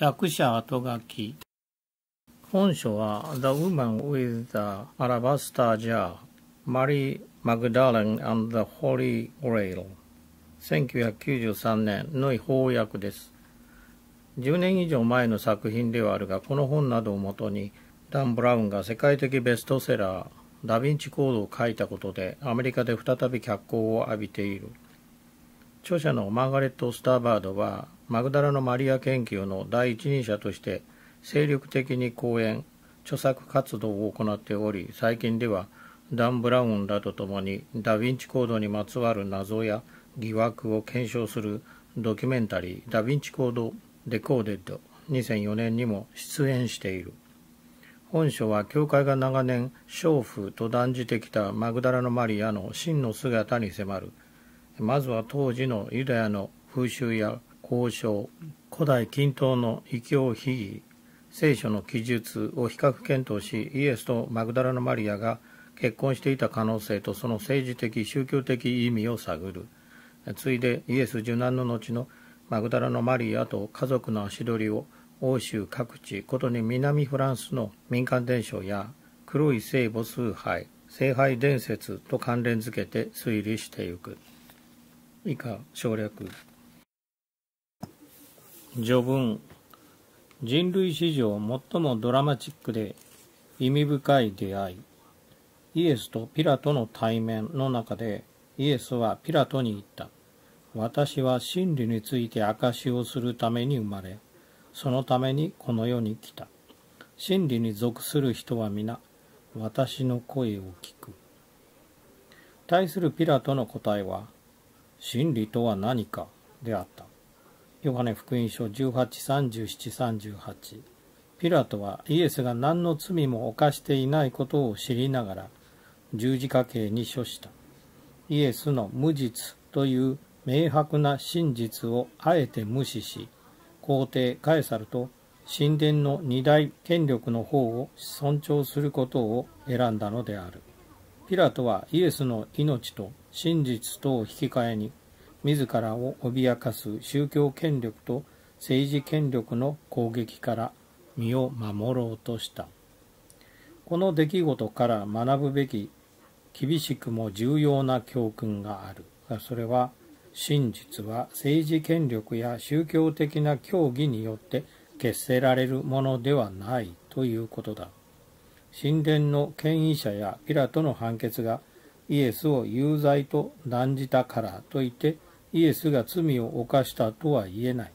役者後書き本書は The Woman with the Alabaster Jar Mary Magdalene and the Holy Grail 1993年の翻訳です10年以上前の作品ではあるがこの本などをもとにダン・ブラウンが世界的ベストセラー「ダ・ヴィンチ・コード」を書いたことでアメリカで再び脚光を浴びている著者のマーガレット・スターバードはマグダラのマリア研究の第一人者として精力的に講演著作活動を行っており最近ではダン・ブラウンらと共にダ・ヴィンチコードにまつわる謎や疑惑を検証するドキュメンタリー「ダ・ヴィンチコード・デコーデッド」2004年にも出演している本書は教会が長年娼婦と断じてきたマグダラのマリアの真の姿に迫るまずは当時のユダヤの風習や交渉古代近等の異教秘聖書の記述を比較検討しイエスとマグダラのマリアが結婚していた可能性とその政治的宗教的意味を探るついでイエス受難の後のマグダラのマリアと家族の足取りを欧州各地ことに南フランスの民間伝承や黒い聖母崇拝聖杯伝説と関連づけて推理していく以下省略序文人類史上最もドラマチックで意味深い出会いイエスとピラトの対面の中でイエスはピラトに言った私は真理について証しをするために生まれそのためにこの世に来た真理に属する人は皆私の声を聞く対するピラトの答えは真理とは何かであったヨハネ福音書183738ピラトはイエスが何の罪も犯していないことを知りながら十字架刑に処したイエスの無実という明白な真実をあえて無視し皇帝カエサルと神殿の二大権力の方を尊重することを選んだのであるピラトはイエスの命と真実とを引き換えに自らを脅かす宗教権力と政治権力の攻撃から身を守ろうとしたこの出来事から学ぶべき厳しくも重要な教訓があるそれは真実は政治権力や宗教的な教義によって決せられるものではないということだ神殿の権威者やピラトの判決がイエスを有罪と断じたからといってイエスが罪を犯したとは言えない。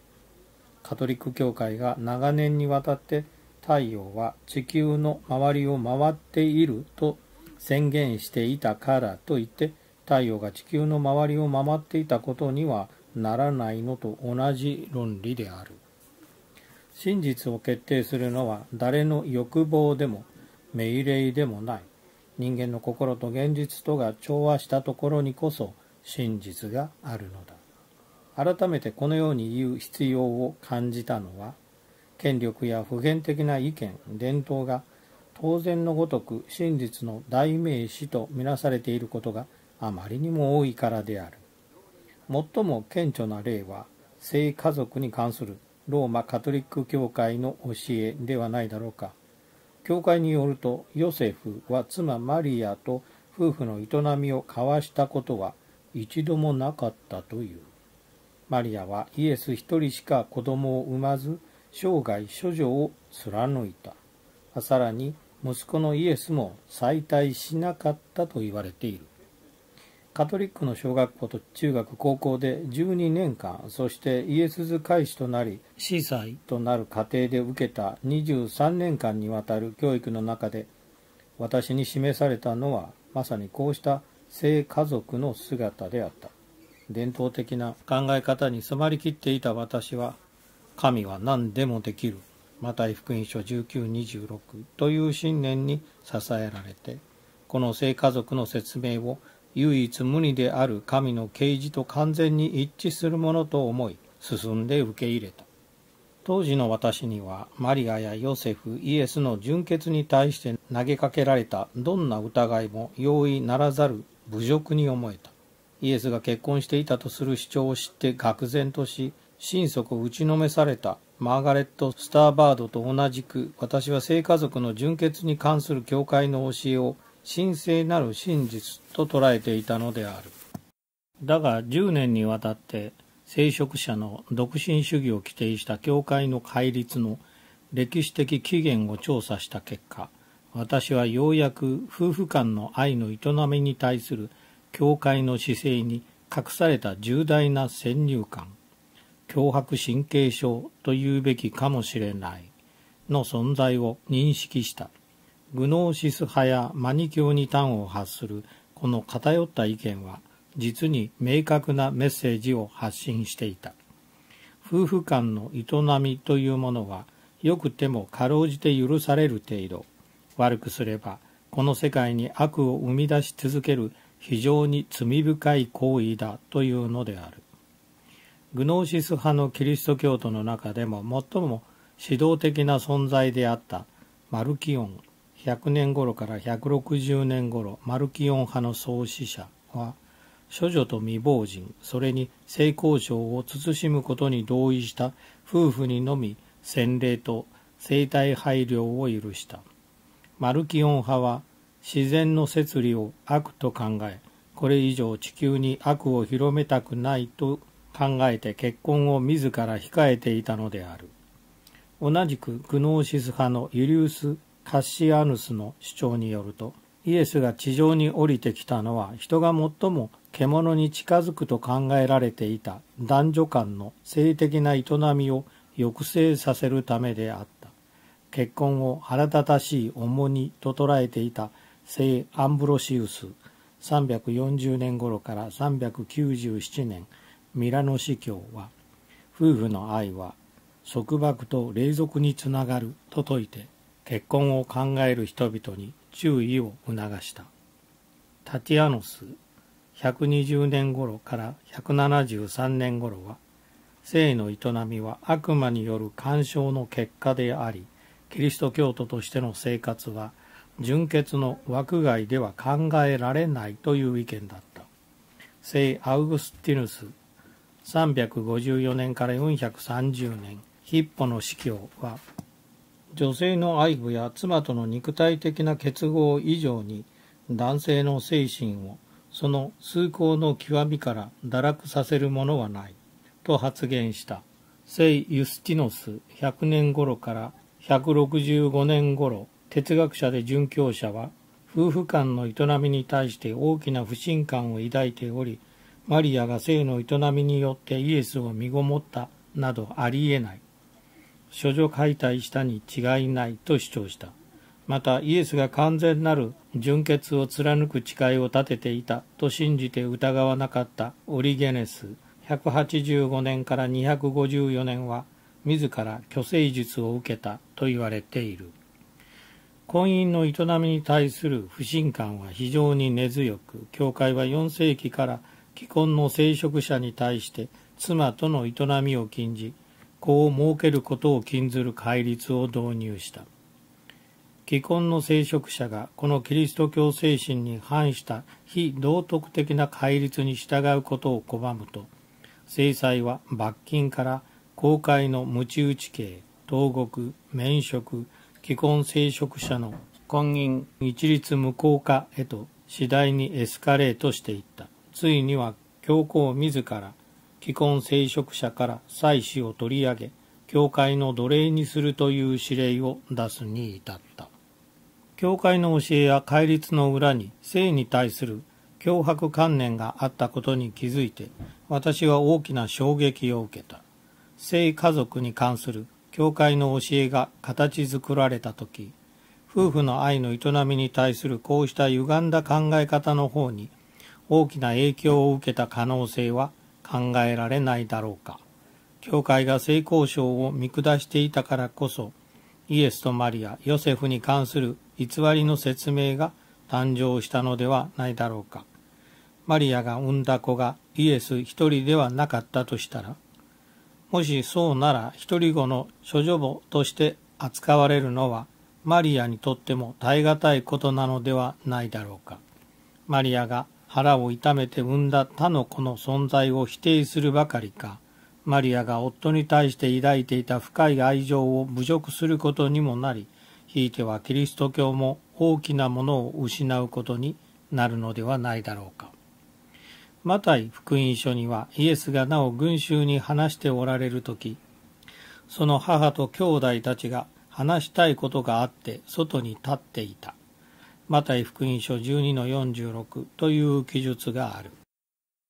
カトリック教会が長年にわたって太陽は地球の周りを回っていると宣言していたからといって太陽が地球の周りを回っていたことにはならないのと同じ論理である。真実を決定するのは誰の欲望でも命令でもない。人間の心と現実とが調和したところにこそ真実があるのだ改めてこのように言う必要を感じたのは権力や普遍的な意見伝統が当然のごとく真実の代名詞とみなされていることがあまりにも多いからである最も顕著な例は性家族に関するローマカトリック教会の教えではないだろうか教会によるとヨセフは妻マリアと夫婦の営みを交わしたことは一度もなかったという。マリアはイエス一人しか子供を産まず、生涯処女を貫いた。さらに、息子のイエスも再退しなかったと言われている。カトリックの小学校と中学高校で12年間、そしてイエス図開始となり、司祭となる過程で受けた23年間にわたる教育の中で、私に示されたのは、まさにこうした性家族の姿であった伝統的な考え方に染まりきっていた私は神は何でもできるマタイ福音書1926という信念に支えられてこの性家族の説明を唯一無二である神の啓示と完全に一致するものと思い進んで受け入れた当時の私にはマリアやヨセフイエスの純潔に対して投げかけられたどんな疑いも容易ならざる侮辱に思えたイエスが結婚していたとする主張を知って愕然とし心底打ちのめされたマーガレット・スターバードと同じく私は性家族の純潔に関する教会の教えを神聖なる真実と捉えていたのであるだが10年にわたって聖職者の独身主義を規定した教会の戒律の歴史的起源を調査した結果私はようやく夫婦間の愛の営みに対する教会の姿勢に隠された重大な先入観脅迫神経症というべきかもしれないの存在を認識したグノーシス派やマニキュに端を発するこの偏った意見は実に明確なメッセージを発信していた夫婦間の営みというものはよくてもかろうじて許される程度悪くすればこの世界に悪を生み出し続ける非常に罪深い行為だというのであるグノーシス派のキリスト教徒の中でも最も指導的な存在であったマルキオン100年頃から160年頃マルキオン派の創始者は処女と未亡人それに性交渉を慎むことに同意した夫婦にのみ洗礼と生体配慮を許したマルキオン派は自然の摂理を悪と考えこれ以上地球に悪を広めたくないと考えて結婚を自ら控えていたのである同じくグノーシス派のユリウス・カッシアヌスの主張によるとイエスが地上に降りてきたのは人が最も獣に近づくと考えられていた男女間の性的な営みを抑制させるためであった結婚を腹立たしい重荷と捉えていた聖アンブロシウス340年頃から397年ミラノ司教は夫婦の愛は束縛と霊俗につながると説いて結婚を考える人々に注意を促したタティアノス120年頃から173年頃は性の営みは悪魔による干渉の結果でありキリスト教徒としての生活は純潔の枠外では考えられないという意見だった聖アウグスティヌス354年から430年ヒッポの司教は女性の愛護や妻との肉体的な結合以上に男性の精神をその崇高の極みから堕落させるものはないと発言した聖ユスティノス100年頃から165年頃哲学者で殉教者は夫婦間の営みに対して大きな不信感を抱いておりマリアが性の営みによってイエスを身ごもったなどありえない処女解体したに違いないと主張したまたイエスが完全なる純潔を貫く誓いを立てていたと信じて疑わなかったオリゲネス185年から254年は自ら虚勢術を受けたと言われている婚姻の営みに対する不信感は非常に根強く教会は4世紀から既婚の聖職者に対して妻との営みを禁じ子を設けることを禁ずる戒律を導入した既婚の聖職者がこのキリスト教精神に反した非道徳的な戒律に従うことを拒むと制裁は罰金から公開の鞭打ち刑、投獄、免職、既婚聖職者の婚姻一律無効化へと次第にエスカレートしていった。ついには教皇自ら既婚聖職者から妻子を取り上げ、教会の奴隷にするという指令を出すに至った。教会の教えや戒律の裏に性に対する脅迫観念があったことに気づいて、私は大きな衝撃を受けた。性家族に関する教会の教えが形作られた時夫婦の愛の営みに対するこうした歪んだ考え方の方に大きな影響を受けた可能性は考えられないだろうか教会が性交渉を見下していたからこそイエスとマリアヨセフに関する偽りの説明が誕生したのではないだろうかマリアが産んだ子がイエス一人ではなかったとしたらもしそうなら一人子の諸女母として扱われるのはマリアにとっても耐え難いことなのではないだろうか。マリアが腹を痛めて産んだ他の子の存在を否定するばかりか、マリアが夫に対して抱いていた深い愛情を侮辱することにもなり、ひいてはキリスト教も大きなものを失うことになるのではないだろうか。マタイ福音書にはイエスがなお群衆に話しておられる時その母と兄弟たちが話したいことがあって外に立っていたマタイ福音書12の46という記述がある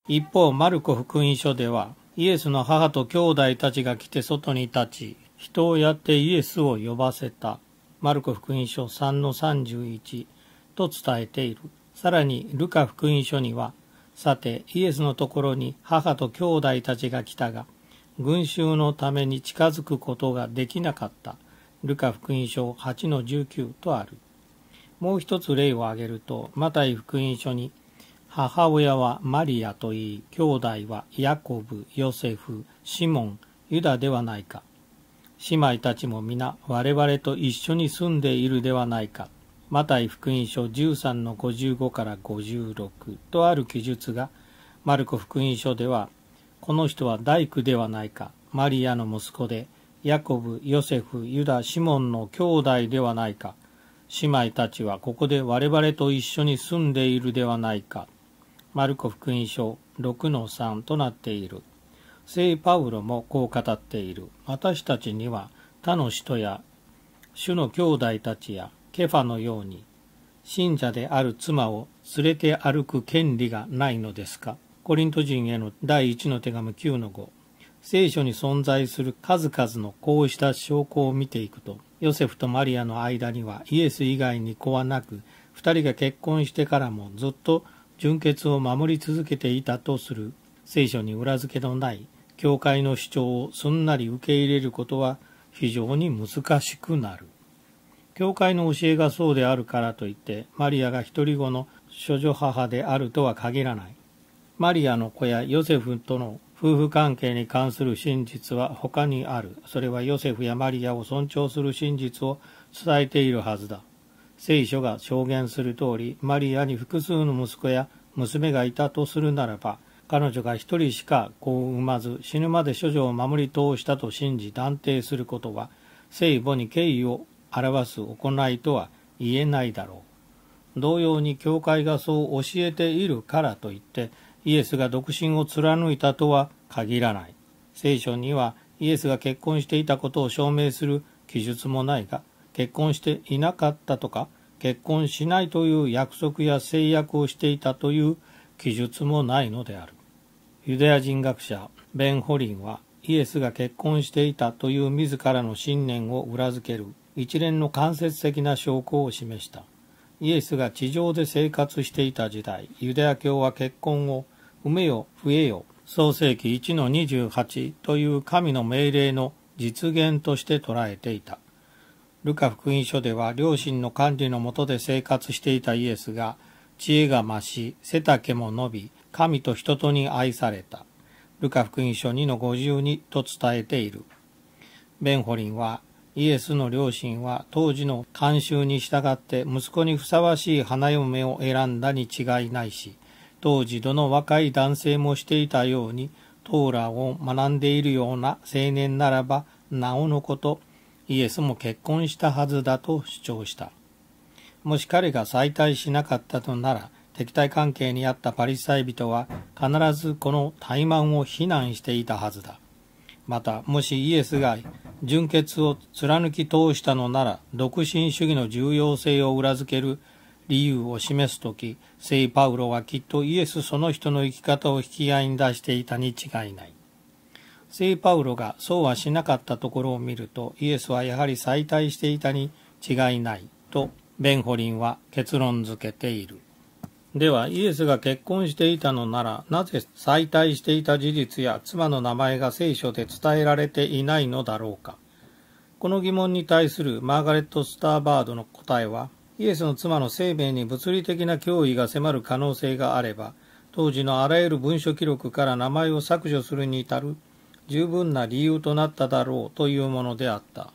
一方マルコ福音書ではイエスの母と兄弟たちが来て外に立ち人をやってイエスを呼ばせたマルコ福音書3の31と伝えているさらにルカ福音書にはさて、イエスのところに母と兄弟たちが来たが、群衆のために近づくことができなかった。ルカ福音書8の19とある。もう一つ例を挙げると、マタイ福音書に、母親はマリアといい、兄弟はヤコブ、ヨセフ、シモン、ユダではないか。姉妹たちも皆我々と一緒に住んでいるではないか。マタイ福音書13の55から56とある記述が、マルコ福音書では、この人は大工ではないか、マリアの息子で、ヤコブ、ヨセフ、ユダ、シモンの兄弟ではないか、姉妹たちはここで我々と一緒に住んでいるではないか、マルコ福音書6の3となっている。聖パウロもこう語っている。私たちには他の人や主の兄弟たちやケファのように信者である妻を連れて歩く権利がないのですかコリント人への第一の手紙9の5聖書に存在する数々のこうした証拠を見ていくとヨセフとマリアの間にはイエス以外に子はなく2人が結婚してからもずっと純潔を守り続けていたとする聖書に裏付けのない教会の主張をすんなり受け入れることは非常に難しくなる。教会の教えがそうであるからといって、マリアが一人子の処女母であるとは限らない。マリアの子やヨセフとの夫婦関係に関する真実は他にある。それはヨセフやマリアを尊重する真実を伝えているはずだ。聖書が証言する通り、マリアに複数の息子や娘がいたとするならば、彼女が一人しか子を産まず死ぬまで処女を守り通したと信じ断定することは聖母に敬意を表す行いとは言えないだろう。同様に教会がそう教えているからといって、イエスが独身を貫いたとは限らない。聖書にはイエスが結婚していたことを証明する記述もないが、結婚していなかったとか、結婚しないという約束や制約をしていたという記述もないのである。ユダヤ人学者ベン・ホリンはイエスが結婚していたという自らの信念を裏付ける一連の間接的な証拠を示したイエスが地上で生活していた時代ユダヤ教は結婚を「産めよ増えよ」創世紀1の28という神の命令の実現として捉えていたルカ福音書では両親の管理のもとで生活していたイエスが知恵が増し背丈も伸び神と人とに愛されたルカ福音書2の52と伝えているベンホリンはイエスの両親は当時の慣習に従って息子にふさわしい花嫁を選んだに違いないし、当時どの若い男性もしていたように、トーラーを学んでいるような青年ならば、なおのこと、イエスも結婚したはずだと主張した。もし彼が再退しなかったとなら、敵対関係にあったパリサイ人は必ずこの怠慢を非難していたはずだ。また、もしイエスが純潔を貫き通したのなら、独身主義の重要性を裏付ける理由を示す時聖パウロはきっとイエスその人の生き方を引き合いに出していたに違いない。聖パウロがそうはしなかったところを見ると、イエスはやはり再退していたに違いないと、ベンホリンは結論付けている。ではイエスが結婚していたのならなぜ再退していた事実や妻の名前が聖書で伝えられていないのだろうかこの疑問に対するマーガレット・スターバードの答えはイエスの妻の生命に物理的な脅威が迫る可能性があれば当時のあらゆる文書記録から名前を削除するに至る十分な理由となっただろうというものであった。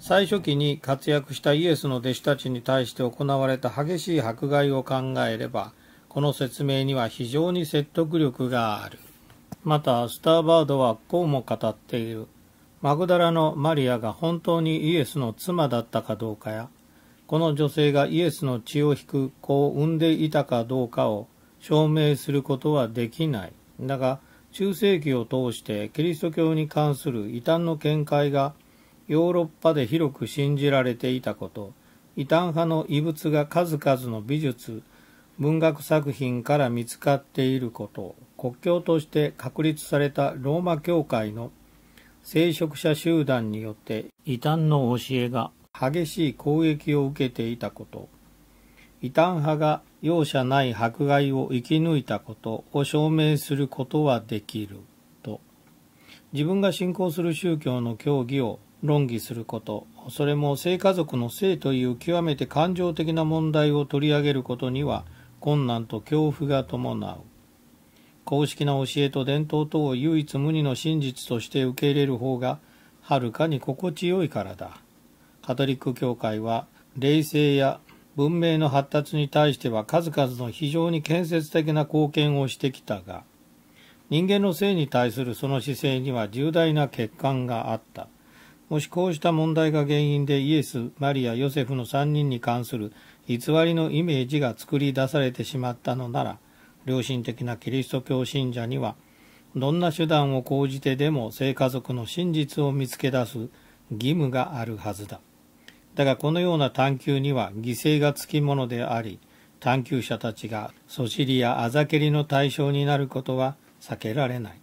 最初期に活躍したイエスの弟子たちに対して行われた激しい迫害を考えれば、この説明には非常に説得力がある。また、スターバードはこうも語っている。マグダラのマリアが本当にイエスの妻だったかどうかや、この女性がイエスの血を引く子を産んでいたかどうかを証明することはできない。だが、中世紀を通してキリスト教に関する異端の見解がヨーロッパで広く信じられていたこと異端派の遺物が数々の美術文学作品から見つかっていること国教として確立されたローマ教会の聖職者集団によって異端の教えが激しい攻撃を受けていたこと異端派が容赦ない迫害を生き抜いたことを証明することはできると自分が信仰する宗教の教義を論議すること、それも性家族の性という極めて感情的な問題を取り上げることには困難と恐怖が伴う。公式な教えと伝統等を唯一無二の真実として受け入れる方がはるかに心地よいからだ。カトリック教会は冷静や文明の発達に対しては数々の非常に建設的な貢献をしてきたが、人間の性に対するその姿勢には重大な欠陥があった。もしこうした問題が原因でイエス、マリア、ヨセフの3人に関する偽りのイメージが作り出されてしまったのなら、良心的なキリスト教信者には、どんな手段を講じてでも生家族の真実を見つけ出す義務があるはずだ。だがこのような探求には犠牲がつきものであり、探求者たちがそしりやあざけりの対象になることは避けられない。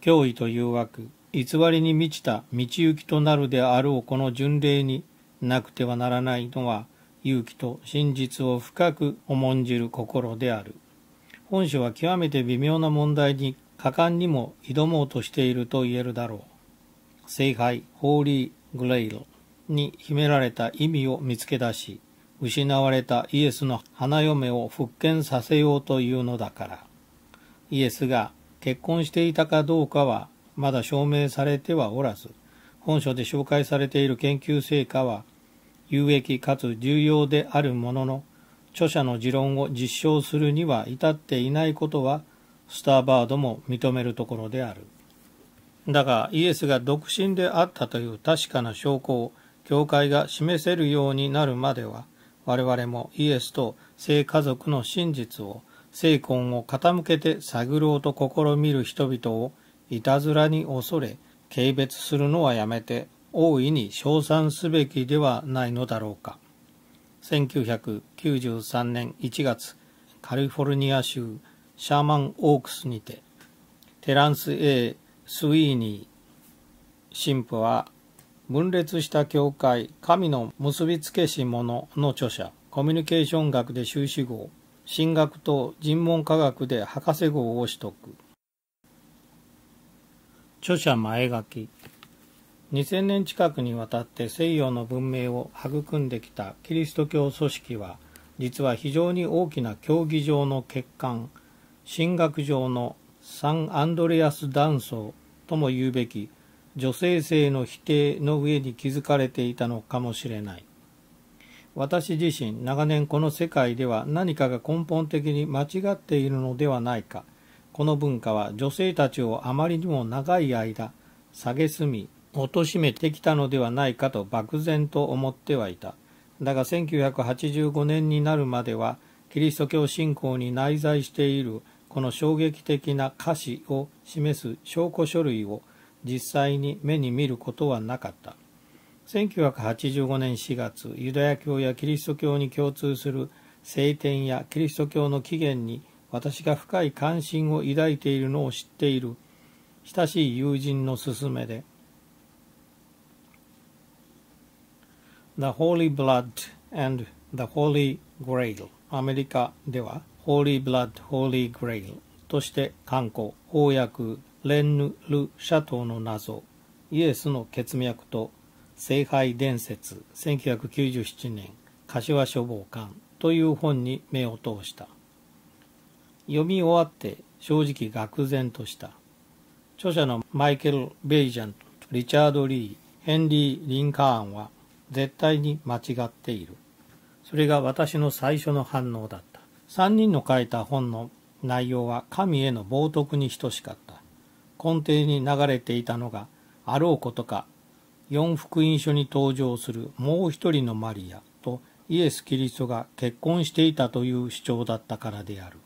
脅威とう枠。偽りに満ちた道行きとなるであろうこの巡礼になくてはならないのは勇気と真実を深く重んじる心である。本書は極めて微妙な問題に果敢にも挑もうとしていると言えるだろう。聖杯、ホーリー・グレイルに秘められた意味を見つけ出し、失われたイエスの花嫁を復権させようというのだから。イエスが結婚していたかどうかはまだ証明されてはおらず、本書で紹介されている研究成果は、有益かつ重要であるものの、著者の持論を実証するには至っていないことは、スターバードも認めるところである。だが、イエスが独身であったという確かな証拠を、教会が示せるようになるまでは、我々もイエスと聖家族の真実を、聖魂を傾けて探ろうと試みる人々をいたずらに恐れ、軽蔑するのはやめて、大いに称賛すべきではないのだろうか。1993年1月、カリフォルニア州シャーマン・オークスにて、テランス・ A・ スウィーニー神父は、分裂した教会、神の結びつけし者の著者、コミュニケーション学で修士号、神学と尋問科学で博士号を取得。著者前書き2000年近くにわたって西洋の文明を育んできたキリスト教組織は実は非常に大きな競技場の欠陥神学上のサン・アンドレアス断層とも言うべき女性性の否定の上に築かれていたのかもしれない私自身長年この世界では何かが根本的に間違っているのではないかこの文化は女性たちをあまりにも長い間、蔑み、貶めてきたのではないかと漠然と思ってはいた。だが1985年になるまでは、キリスト教信仰に内在しているこの衝撃的な歌詞を示す証拠書類を実際に目に見ることはなかった。1985年4月、ユダヤ教やキリスト教に共通する聖典やキリスト教の起源に私が深い関心を抱いているのを知っている親しい友人の勧めで The Holy Blood and the Holy Grail アメリカでは Holy Blood, Holy Grail として観光翻訳レンヌ・ル・シャトーの謎イエスの血脈と聖杯伝説1997年柏書房館という本に目を通した読み終わって正直愕然とした。著者のマイケル・ベイジャンとリチャード・リー、ヘンリー・リンカーンは絶対に間違っている。それが私の最初の反応だった。3人の書いた本の内容は神への冒涜に等しかった。根底に流れていたのが、あろうことか、四福音書に登場するもう一人のマリアとイエス・キリストが結婚していたという主張だったからである。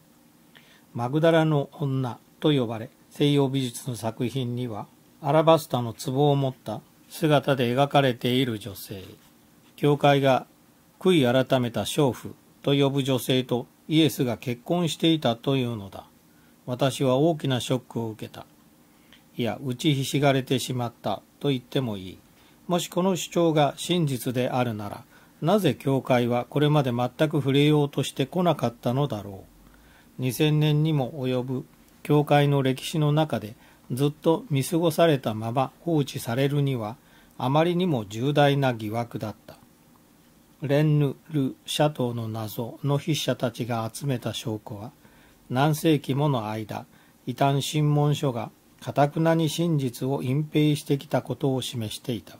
マグダラの女と呼ばれ、西洋美術の作品には、アラバスタの壺を持った姿で描かれている女性、教会が悔い改めた娼婦と呼ぶ女性とイエスが結婚していたというのだ。私は大きなショックを受けた。いや、打ちひしがれてしまったと言ってもいい。もしこの主張が真実であるなら、なぜ教会はこれまで全く触れようとしてこなかったのだろう。2000年にも及ぶ教会の歴史の中でずっと見過ごされたまま放置されるにはあまりにも重大な疑惑だったレンヌ・ル・シャトーの謎の筆者たちが集めた証拠は何世紀もの間異端審問書がかたくなに真実を隠蔽してきたことを示していた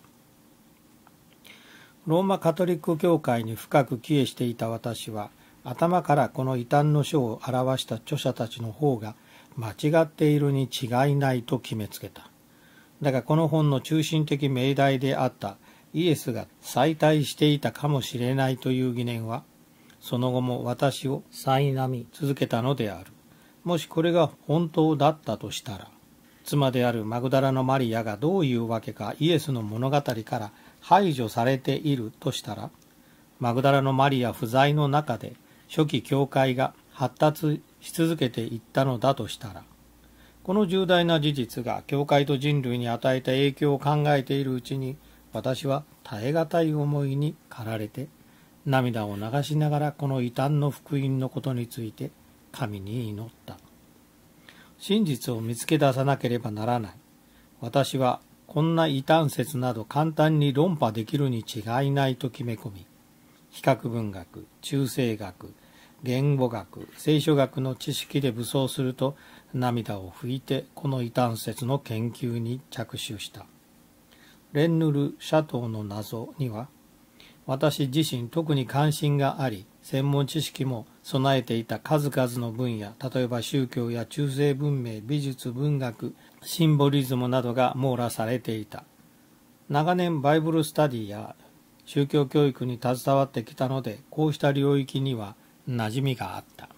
ローマカトリック教会に深く帰依していた私は頭からこの異端の書を表した著者たちの方が間違っているに違いないと決めつけた。だがこの本の中心的命題であったイエスが再退していたかもしれないという疑念は、その後も私を苛み続けたのである。もしこれが本当だったとしたら、妻であるマグダラのマリアがどういうわけかイエスの物語から排除されているとしたら、マグダラのマリア不在の中で初期教会が発達し続けていったのだとしたら、この重大な事実が教会と人類に与えた影響を考えているうちに、私は耐え難い思いに駆られて、涙を流しながらこの異端の福音のことについて神に祈った。真実を見つけ出さなければならない。私はこんな異端説など簡単に論破できるに違いないと決め込み、比較文学中世学言語学聖書学の知識で武装すると涙を拭いてこの異端説の研究に着手したレンヌル・シャトーの謎には私自身特に関心があり専門知識も備えていた数々の分野例えば宗教や中世文明美術文学シンボリズムなどが網羅されていた長年バイブルスタディや宗教教育に携わってきたのでこうした領域には馴染みがあった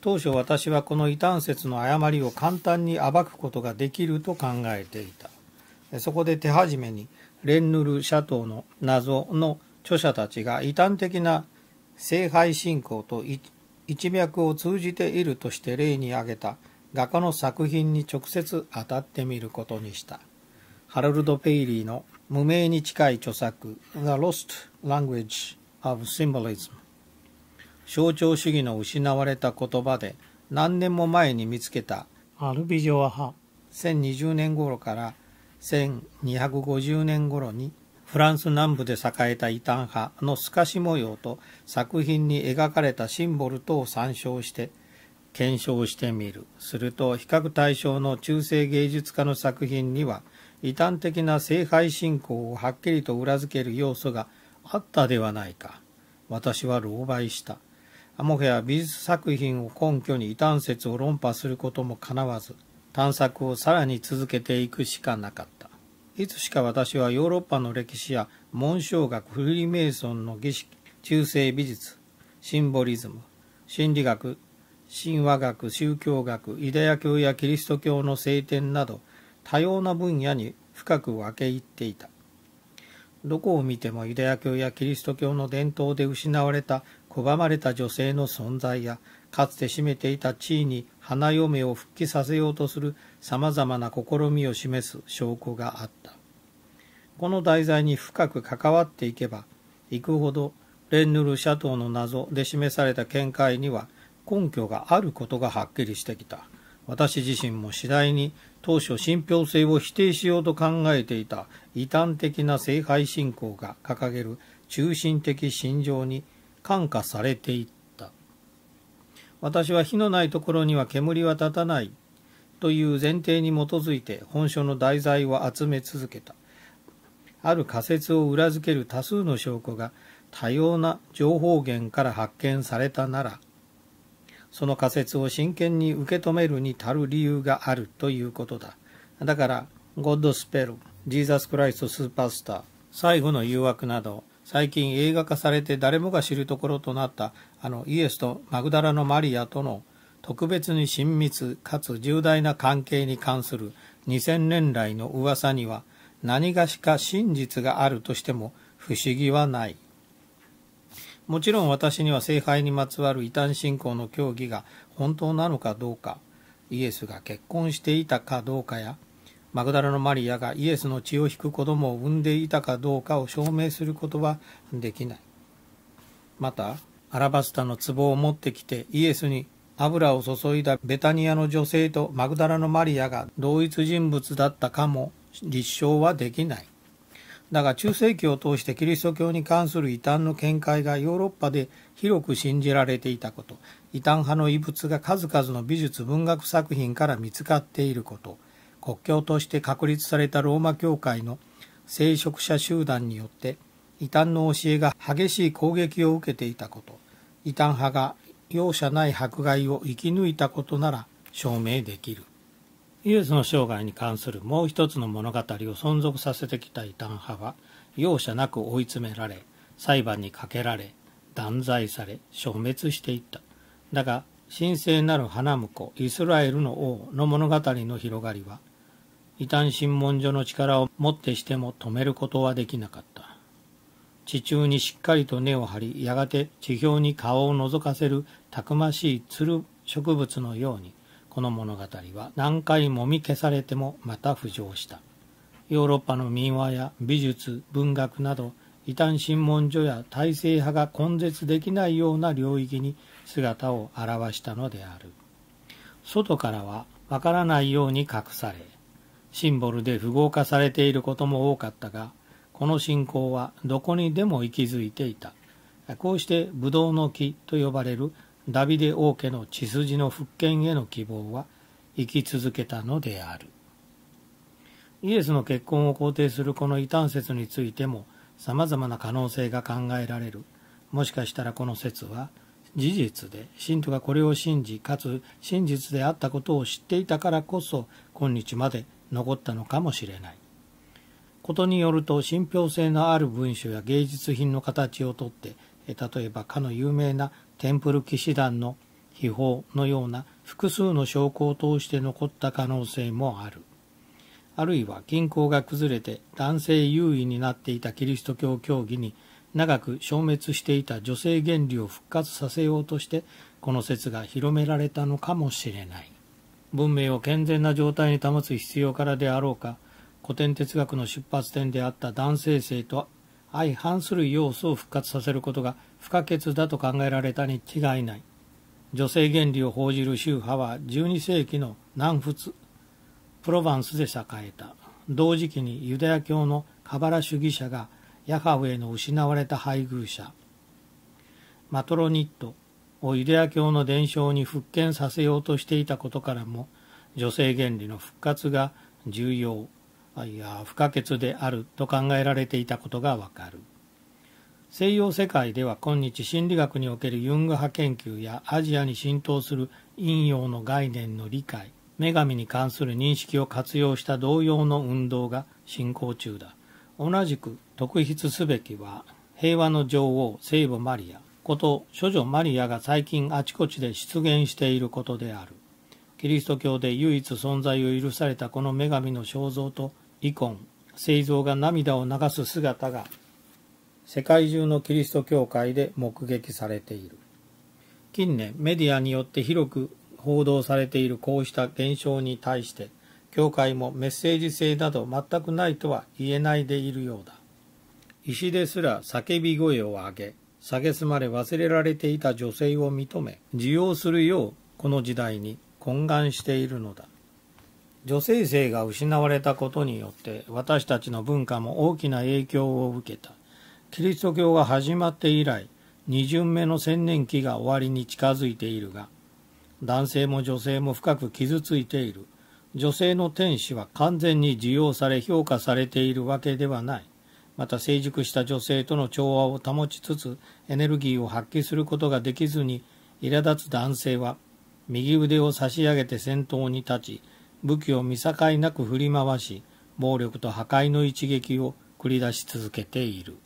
当初私はこの異端説の誤りを簡単に暴くことができると考えていたそこで手始めにレンヌル・シャトーの謎の著者たちが異端的な聖杯信仰と一脈を通じているとして例に挙げた画家の作品に直接当たってみることにしたハロルド・ペイリーの無名に近い著作 The Lost Language of Symbolism 象徴主義の失われた言葉で何年も前に見つけたアルビジョア派1020年頃から1250年頃にフランス南部で栄えた異端派の透かし模様と作品に描かれたシンボル等を参照して検証してみる。すると比較対象の中世芸術家の作品には異端的な聖杯信仰をはっきりと裏付ける要素があったではないか。私は狼狽した。アモヘ美術作品を根拠に異端説を論破することもかなわず、探索をさらに続けていくしかなかった。いつしか私はヨーロッパの歴史や紋章学、フリーメイソンの儀式、中世美術、シンボリズム、心理学、神話学、宗教学、ユダヤ教やキリスト教の聖典など、多様な分野に深く分け入っていたどこを見てもユダヤ教やキリスト教の伝統で失われた拒まれた女性の存在やかつて占めていた地位に花嫁を復帰させようとするさまざまな試みを示す証拠があったこの題材に深く関わっていけばいくほどレンヌル・シャトーの謎で示された見解には根拠があることがはっきりしてきた私自身も次第に当初信憑性を否定しようと考えていた異端的な聖杯信仰が掲げる中心的信条に感化されていった私は火のないところには煙は立たないという前提に基づいて本書の題材を集め続けたある仮説を裏付ける多数の証拠が多様な情報源から発見されたならその仮説を真剣に受け止めるに足る理由があるということだ。だから、ゴッドスペル、ジーザスクライストスーパースター、最後の誘惑など、最近映画化されて誰もが知るところとなったあのイエスとマグダラのマリアとの特別に親密かつ重大な関係に関する2000年来の噂には何がしか真実があるとしても不思議はない。もちろん私には聖杯にまつわる異端信仰の教義が本当なのかどうか、イエスが結婚していたかどうかや、マグダラのマリアがイエスの血を引く子供を産んでいたかどうかを証明することはできない。また、アラバスタの壺を持ってきてイエスに油を注いだベタニアの女性とマグダラのマリアが同一人物だったかも立証はできない。だが中世紀を通してキリスト教に関する異端の見解がヨーロッパで広く信じられていたこと異端派の遺物が数々の美術文学作品から見つかっていること国教として確立されたローマ教会の聖職者集団によって異端の教えが激しい攻撃を受けていたこと異端派が容赦ない迫害を生き抜いたことなら証明できる。イエスの生涯に関するもう一つの物語を存続させてきた異端派は、容赦なく追い詰められ、裁判にかけられ、断罪され、消滅していった。だが、神聖なる花婿、イスラエルの王の物語の広がりは、異端審問所の力をもってしても止めることはできなかった。地中にしっかりと根を張り、やがて地表に顔を覗かせるたくましいつる植物のように、この物語は何回もみ消されてもまた浮上した。ヨーロッパの民話や美術、文学など、異端審問所や体制派が根絶できないような領域に姿を現したのである。外からはわからないように隠され、シンボルで符号化されていることも多かったが、この信仰はどこにでも息づいていた。こうしてブドウの木と呼ばれるダビデ王家の血筋の復権への希望は生き続けたのであるイエスの結婚を肯定するこの異端説についてもさまざまな可能性が考えられるもしかしたらこの説は事実で信徒がこれを信じかつ真実であったことを知っていたからこそ今日まで残ったのかもしれないことによると信憑性のある文書や芸術品の形をとって例えばかの有名なテンプル騎士団の秘宝のような複数の証拠を通して残った可能性もある。あるいは均衡が崩れて男性優位になっていたキリスト教教義に長く消滅していた女性原理を復活させようとしてこの説が広められたのかもしれない。文明を健全な状態に保つ必要からであろうか古典哲学の出発点であった男性性と相反する要素を復活させることが不可欠だと考えられたに違いない女性原理を報じる宗派は12世紀の南仏プロヴァンスで栄えた同時期にユダヤ教のカバラ主義者がヤハウェの失われた配偶者マトロニットをユダヤ教の伝承に復権させようとしていたことからも女性原理の復活が重要いや不可欠であると考えられていたことがわかる。西洋世界では今日心理学におけるユング派研究やアジアに浸透する陰陽の概念の理解女神に関する認識を活用した同様の運動が進行中だ同じく特筆すべきは平和の女王聖母マリアこと処女マリアが最近あちこちで出現していることであるキリスト教で唯一存在を許されたこの女神の肖像とイコン聖像が涙を流す姿が世界中のキリスト教会で目撃されている近年メディアによって広く報道されているこうした現象に対して教会もメッセージ性など全くないとは言えないでいるようだ石ですら叫び声を上げ蔑まれ忘れられていた女性を認め受容するようこの時代に懇願しているのだ女性性が失われたことによって私たちの文化も大きな影響を受けたキリスト教が始まって以来2巡目の千年期が終わりに近づいているが男性も女性も深く傷ついている女性の天使は完全に受容され評価されているわけではないまた成熟した女性との調和を保ちつつエネルギーを発揮することができずに苛立つ男性は右腕を差し上げて先頭に立ち武器を見境なく振り回し暴力と破壊の一撃を繰り出し続けている。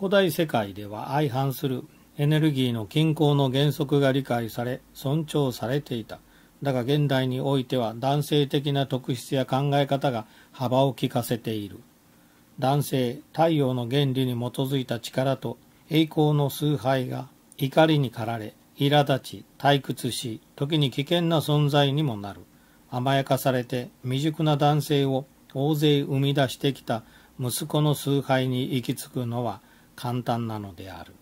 古代世界では相反するエネルギーの均衡の原則が理解され尊重されていただが現代においては男性的な特質や考え方が幅を利かせている男性太陽の原理に基づいた力と栄光の崇拝が怒りに駆られ苛立ち退屈し時に危険な存在にもなる甘やかされて未熟な男性を大勢生み出してきた息子の崇拝に行き着くのは簡単なのである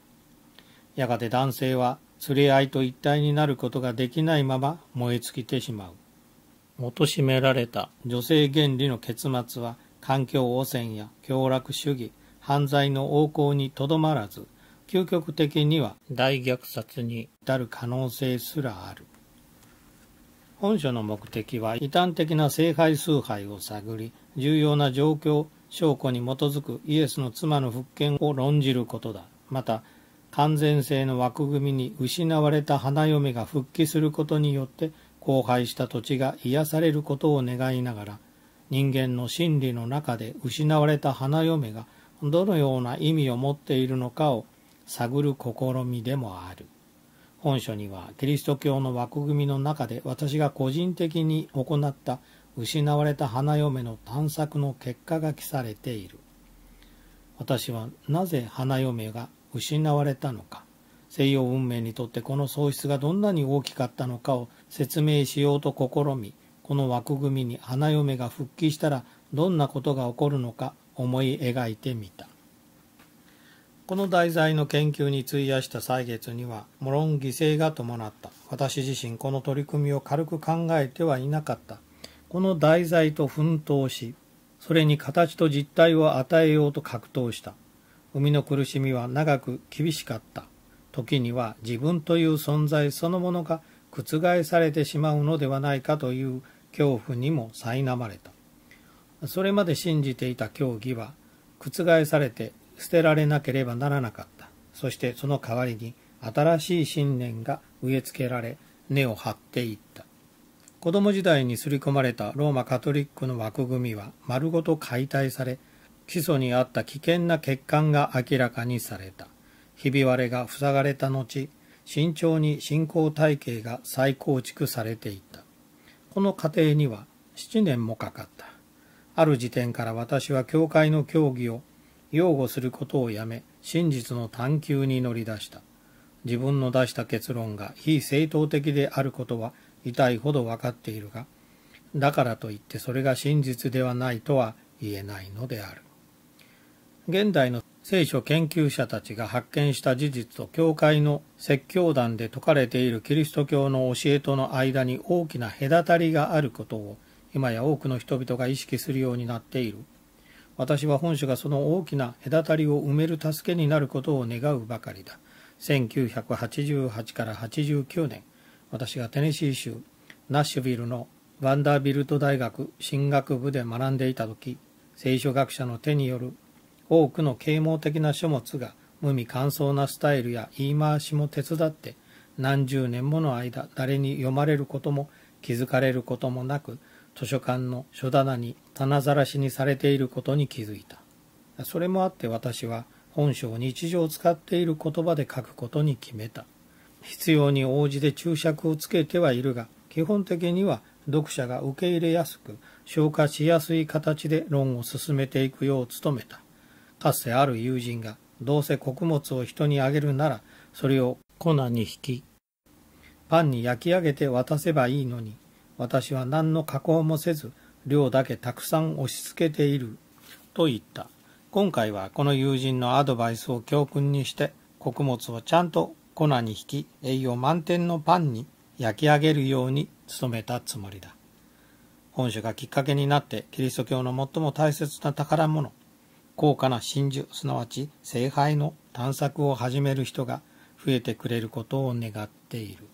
やがて男性は連れ合いと一体になることができないまま燃え尽きてしまう貶められた女性原理の結末は環境汚染や凶楽主義犯罪の横行にとどまらず究極的には大虐殺に至る可能性すらある本書の目的は異端的な聖杯崇拝を探り重要な状況証拠に基づくイエスの妻の復権を論じることだ。また、完全性の枠組みに失われた花嫁が復帰することによって荒廃した土地が癒されることを願いながら、人間の真理の中で失われた花嫁がどのような意味を持っているのかを探る試みでもある。本書にはキリスト教の枠組みの中で私が個人的に行った失われた花嫁の探索の結果が記されている私はなぜ花嫁が失われたのか西洋文明にとってこの喪失がどんなに大きかったのかを説明しようと試みこの枠組みに花嫁が復帰したらどんなことが起こるのか思い描いてみたこの題材の研究に費やした歳月には無論犠牲が伴った私自身この取り組みを軽く考えてはいなかったこの題材と奮闘し、それに形と実態を与えようと格闘した。生みの苦しみは長く厳しかった。時には自分という存在そのものが覆されてしまうのではないかという恐怖にも苛まれた。それまで信じていた教義は覆されて捨てられなければならなかった。そしてその代わりに新しい信念が植え付けられ根を張っていった。子供時代に刷り込まれたローマカトリックの枠組みは丸ごと解体され、基礎にあった危険な欠陥が明らかにされた。ひび割れが塞がれた後、慎重に信仰体系が再構築されていった。この過程には7年もかかった。ある時点から私は教会の教義を擁護することをやめ、真実の探求に乗り出した。自分の出した結論が非正当的であることは痛いほど分かっているがだからといってそれが真実ではないとは言えないのである現代の聖書研究者たちが発見した事実と教会の説教団で説かれているキリスト教の教えとの間に大きな隔たりがあることを今や多くの人々が意識するようになっている私は本書がその大きな隔たりを埋める助けになることを願うばかりだ1988から89年私がテネシー州ナッシュビルのワンダービルト大学進学部で学んでいた時聖書学者の手による多くの啓蒙的な書物が無味乾燥なスタイルや言い回しも手伝って何十年もの間誰に読まれることも気づかれることもなく図書館の書棚に棚ざらしにされていることに気づいたそれもあって私は本書を日常使っている言葉で書くことに決めた必要に応じて注釈をつけてはいるが、基本的には読者が受け入れやすく、消化しやすい形で論を進めていくよう努めた。かつてある友人が、どうせ穀物を人にあげるなら、それを粉に引き、パンに焼き上げて渡せばいいのに、私は何の加工もせず、量だけたくさん押し付けている、と言った。今回はこの友人のアドバイスを教訓にして、穀物をちゃんと粉に引き栄養満点のパンに焼き上げるように努めたつもりだ。本書がきっかけになってキリスト教の最も大切な宝物、高価な真珠、すなわち聖杯の探索を始める人が増えてくれることを願っている。